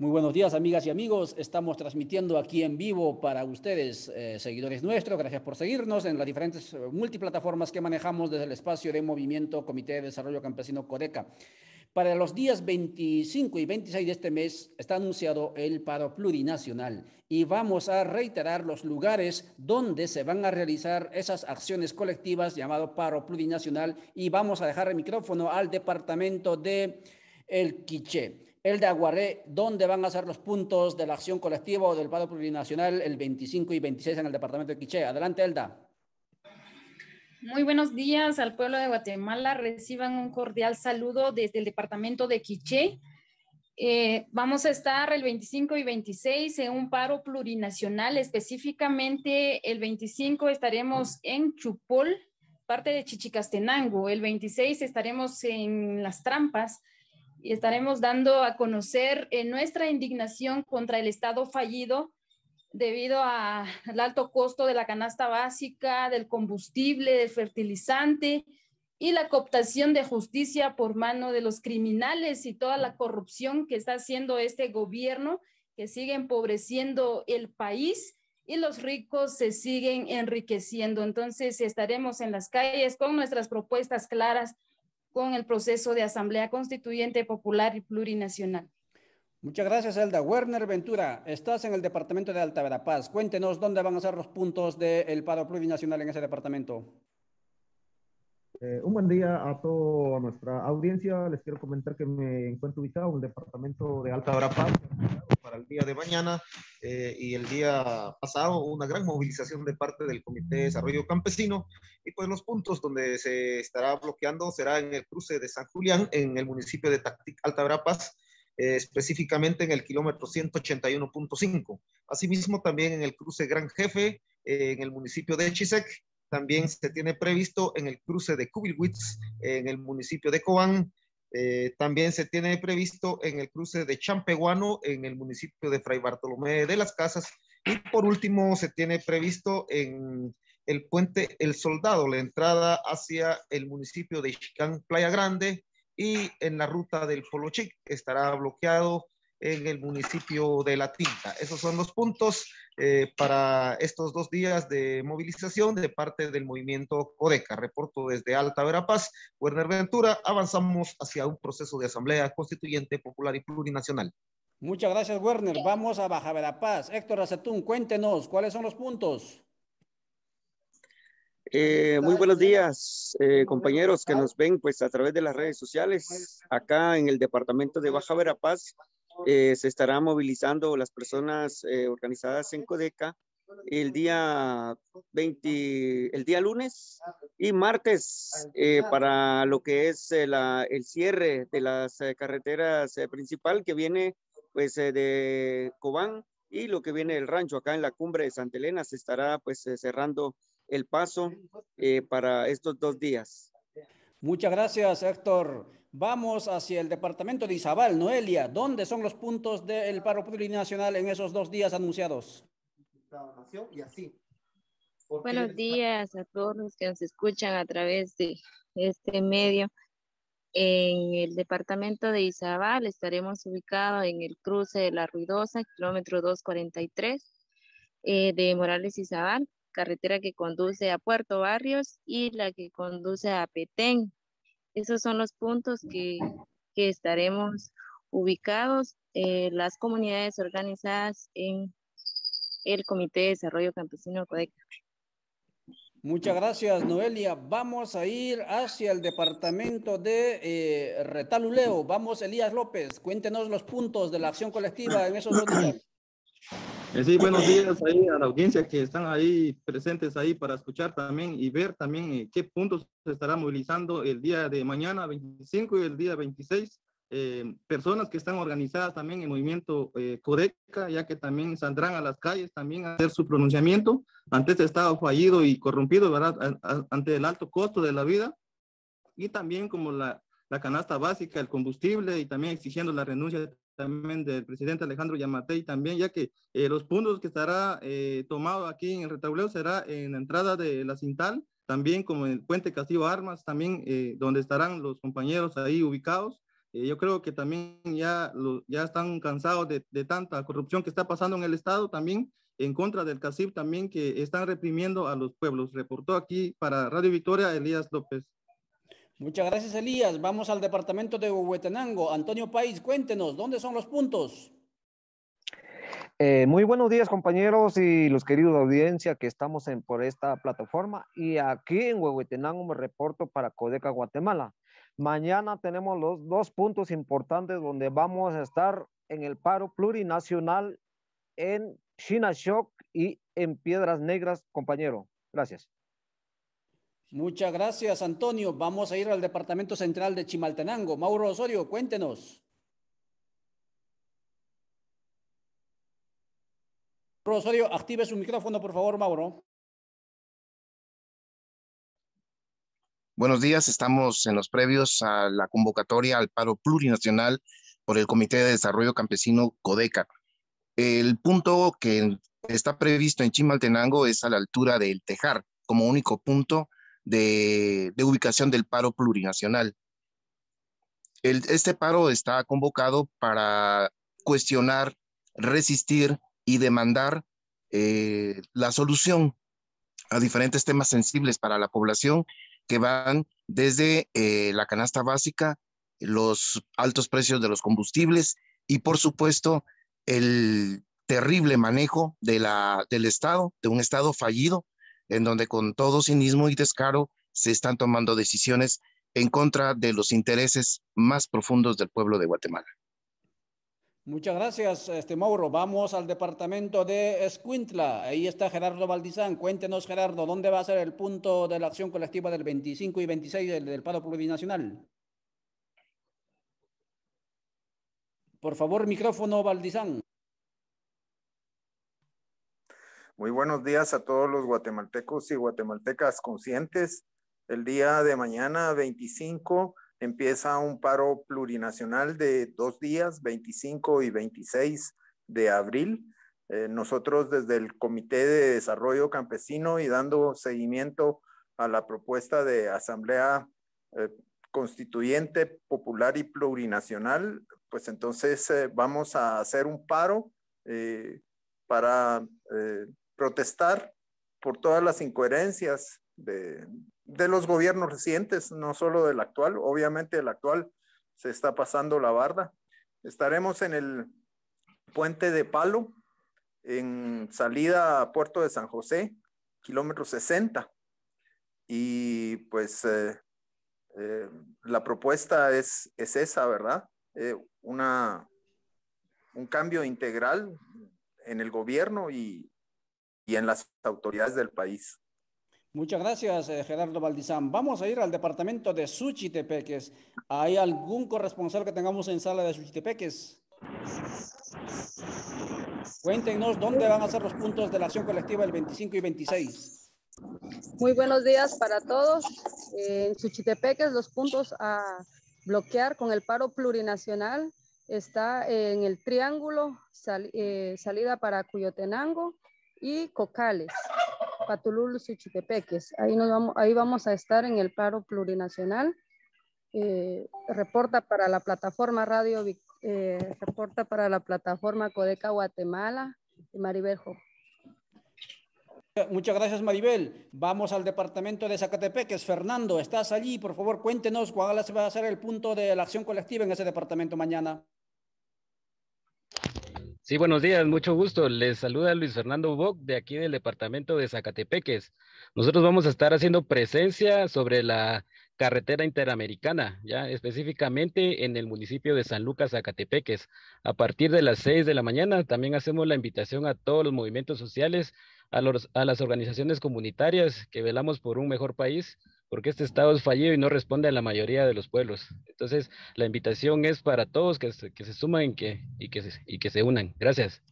Muy buenos días, amigas y amigos. Estamos transmitiendo aquí en vivo para ustedes, eh, seguidores nuestros. Gracias por seguirnos en las diferentes eh, multiplataformas que manejamos desde el espacio de Movimiento Comité de Desarrollo Campesino CODECA. Para los días 25 y 26 de este mes está anunciado el paro plurinacional y vamos a reiterar los lugares donde se van a realizar esas acciones colectivas llamado paro plurinacional y vamos a dejar el micrófono al departamento de El Quiché el de Aguaré, dónde van a ser los puntos de la acción colectiva o del paro plurinacional el 25 y 26 en el departamento de Quiché. Adelante, Elda. Muy buenos días al pueblo de Guatemala. Reciban un cordial saludo desde el departamento de Quiché. Eh, vamos a estar el 25 y 26 en un paro plurinacional. Específicamente el 25 estaremos en Chupol, parte de Chichicastenango. El 26 estaremos en Las Trampas y estaremos dando a conocer eh, nuestra indignación contra el Estado fallido debido al alto costo de la canasta básica, del combustible, del fertilizante y la cooptación de justicia por mano de los criminales y toda la corrupción que está haciendo este gobierno que sigue empobreciendo el país y los ricos se siguen enriqueciendo. Entonces estaremos en las calles con nuestras propuestas claras con el proceso de Asamblea Constituyente Popular y Plurinacional. Muchas gracias, Elda. Werner Ventura, estás en el departamento de Alta Verapaz. Cuéntenos dónde van a ser los puntos del paro plurinacional en ese departamento. Eh, un buen día a toda nuestra audiencia. Les quiero comentar que me encuentro ubicado en el departamento de Alta Verapaz, para el día de mañana eh, y el día pasado una gran movilización de parte del Comité de Desarrollo Campesino y pues los puntos donde se estará bloqueando será en el cruce de San Julián, en el municipio de Tactic, Alta eh, específicamente en el kilómetro 181.5. Asimismo también en el cruce Gran Jefe, eh, en el municipio de Chisec, también se tiene previsto en el cruce de Cubilwitz, en el municipio de Cobán, eh, también se tiene previsto en el cruce de Champeguano, en el municipio de Fray Bartolomé de las Casas. Y por último, se tiene previsto en el puente El Soldado, la entrada hacia el municipio de Chicán, Playa Grande, y en la ruta del Polochic estará bloqueado en el municipio de La Tinta. Esos son los puntos eh, para estos dos días de movilización de parte del movimiento Codeca. Reporto desde Alta Verapaz, Werner Ventura, avanzamos hacia un proceso de asamblea constituyente popular y plurinacional. Muchas gracias, Werner. Vamos a Baja Verapaz. Héctor Acetún, cuéntenos, ¿cuáles son los puntos? Eh, muy buenos días, eh, compañeros que nos ven pues a través de las redes sociales acá en el departamento de Baja Verapaz. Eh, se estará movilizando las personas eh, organizadas en Codeca el día 20, el día lunes y martes eh, para lo que es el cierre de las carreteras principal que viene pues de Cobán y lo que viene del rancho acá en la cumbre de Santa Elena se estará pues cerrando el paso para estos dos días. Muchas gracias, Héctor. Vamos hacia el departamento de Izabal, Noelia. ¿Dónde son los puntos del paro plurinacional en esos dos días anunciados? Buenos días a todos los que nos escuchan a través de este medio. En el departamento de Izabal estaremos ubicados en el cruce de la Ruidosa, kilómetro 243 eh, de Morales Izabal, carretera que conduce a Puerto Barrios y la que conduce a Petén, esos son los puntos que, estaremos ubicados, eh, las comunidades organizadas en el Comité de Desarrollo Campesino Codeca. Muchas gracias, Noelia. Vamos a ir hacia el departamento de eh, Retaluleo. Vamos, Elías López, cuéntenos los puntos de la acción colectiva en esos dos días. Eh, sí, buenos días a la audiencia que están ahí presentes ahí para escuchar también y ver también eh, qué puntos se estará movilizando el día de mañana 25 y el día 26. Eh, personas que están organizadas también en movimiento coreca Codeca, ya que también saldrán a las calles también a hacer su pronunciamiento ante este Estado fallido y corrompido, ¿verdad? ante el alto costo de la vida y también como la, la canasta básica, el combustible y también exigiendo la renuncia también del presidente Alejandro Yamatei también, ya que eh, los puntos que estará eh, tomado aquí en el retableo será en la entrada de la Cintal, también como en el puente Castillo Armas, también eh, donde estarán los compañeros ahí ubicados. yo creo que también ya, ya están cansados de, de tanta corrupción que está pasando en el Estado también en contra del Casib también que están reprimiendo a los pueblos. Reportó aquí para Radio Victoria Elías López. Muchas gracias, Elías. Vamos al departamento de Huehuetenango. Antonio País, cuéntenos, ¿dónde son los puntos? Eh, muy buenos días, compañeros y los queridos de audiencia que estamos en, por esta plataforma. Y aquí en Huehuetenango me reporto para Codeca, Guatemala. Mañana tenemos los dos puntos importantes donde vamos a estar en el paro plurinacional en Shock y en Piedras Negras, compañero. Gracias. Muchas gracias, Antonio. Vamos a ir al Departamento Central de Chimaltenango. Mauro Osorio, cuéntenos. Osorio, active su micrófono, por favor, Mauro. Buenos días, estamos en los previos a la convocatoria al paro plurinacional por el Comité de Desarrollo Campesino CODECA. El punto que está previsto en Chimaltenango es a la altura del Tejar como único punto de, ubicación del paro plurinacional. este paro está convocado para cuestionar, resistir y demandar eh, la solución a diferentes temas sensibles para la población que van desde eh, la canasta básica, los altos precios de los combustibles y, por supuesto, el terrible manejo del Estado, de un Estado fallido en donde con todo cinismo y descaro se están tomando decisiones en contra de los intereses más profundos del pueblo de Guatemala. Muchas gracias, este Mauro. Vamos al departamento de Escuintla. Ahí está Gerardo Valdizán. Cuéntenos, Gerardo, ¿dónde va a ser el punto de la acción colectiva del 25 y 26 del, del paro plurinacional? Por favor, micrófono, Valdizán. Muy buenos días a todos los guatemaltecos y guatemaltecas conscientes. El día de mañana, 25, empieza un paro plurinacional de dos días, 25 y 26 de abril. Eh, nosotros desde el Comité de Desarrollo Campesino y dando seguimiento a la propuesta de Asamblea eh, Constituyente Popular y Plurinacional, pues entonces eh, vamos a hacer un paro para protestar por todas las incoherencias de, los gobiernos recientes, no solo del actual, obviamente el actual se está pasando la barda. Estaremos en el puente de Palo, en salida a Puerto de San José, kilómetro 60. Y pues eh, eh, la propuesta es, esa, ¿verdad? Eh, una, un cambio integral en el gobierno y, y en las autoridades del país. Muchas gracias, eh, Gerardo Valdizán. Vamos a ir al departamento de Suchitepeques. ¿Hay algún corresponsal que tengamos en sala de Suchitepeques? Cuéntenos dónde van a ser los puntos de la acción colectiva el 25 y 26. Muy buenos días para todos. Eh, en Suchitepeques los puntos a bloquear con el paro plurinacional está en el triángulo eh, salida para Cuyotenango, y Cocales, y y Ahí, nos vamos, ahí vamos a estar en el paro plurinacional. Eh, reporta para la plataforma Radio, eh, reporta para la plataforma Codeca Guatemala, Maribeljo. Muchas gracias, Maribel. Vamos al departamento de Zacatepeques. Fernando, estás allí. Por favor, cuéntenos cuál va a ser el punto de la acción colectiva en ese departamento mañana. Sí, buenos días, mucho gusto. Les saluda Luis Fernando Boc de aquí del departamento de Zacatepeques. Nosotros vamos a estar haciendo presencia sobre la carretera interamericana, ya específicamente en el municipio de San Lucas, Zacatepeques. A partir de las seis de la mañana también hacemos la invitación a todos los movimientos sociales, a, los, a las organizaciones comunitarias que velamos por un mejor país porque este Estado es fallido y no responde a la mayoría de los pueblos. Entonces, la invitación es para todos que se, que se sumen y, que y que se unan. Gracias.